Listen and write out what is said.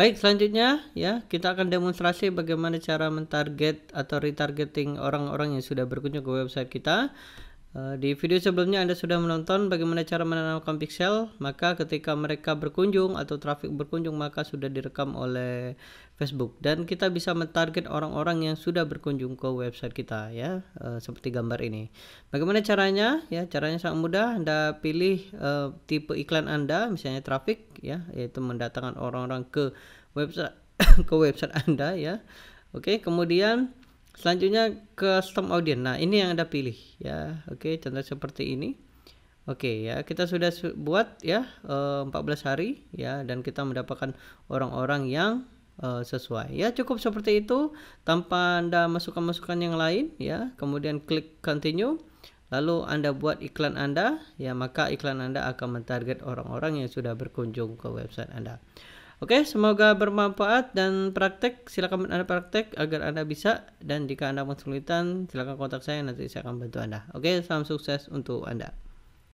Baik, selanjutnya ya, kita akan demonstrasi bagaimana cara mentarget atau retargeting orang-orang yang sudah berkunjung ke website kita. Eh, di video sebelumnya Anda sudah menonton bagaimana cara menanamkan pixel, maka ketika mereka berkunjung atau trafik berkunjung maka sudah direkam oleh Facebook dan kita bisa menarget orang-orang yang sudah berkunjung ke website kita ya, eh, seperti gambar ini. Bagaimana caranya? Ya, caranya sangat mudah. Anda pilih e, tipe iklan Anda, misalnya trafik ya, yaitu mendatangkan orang-orang ke website ke website Anda ya. Oke, kemudian Selanjutnya custom audience. Nah, ini yang Anda pilih ya. Oke, contoh seperti ini. Oke ya, kita sudah buat ya 14 eh, hari ya dan kita mendapatkan orang-orang yang uh, sesuai. Ya, cukup seperti itu tanpa Anda masukkan-masukkan yang lain ya. Kemudian klik continue. Lalu Anda buat iklan Anda, ya maka iklan Anda akan mentarget orang-orang yang sudah berkunjung ke website Anda. Oke, semoga bermanfaat dan praktek. Silakan Anda praktek agar Anda bisa. Dan jika Anda kesulitan, silakan kontak saya nanti saya akan bantu Anda. Oke, salam sukses untuk Anda.